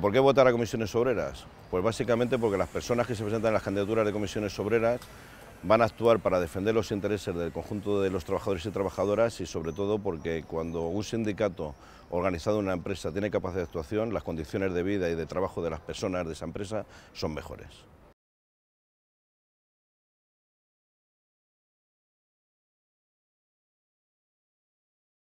¿Por qué votar a comisiones obreras? Pues básicamente porque las personas que se presentan en las candidaturas de comisiones obreras van a actuar para defender los intereses del conjunto de los trabajadores y trabajadoras y sobre todo porque cuando un sindicato organizado en una empresa tiene capacidad de actuación, las condiciones de vida y de trabajo de las personas de esa empresa son mejores.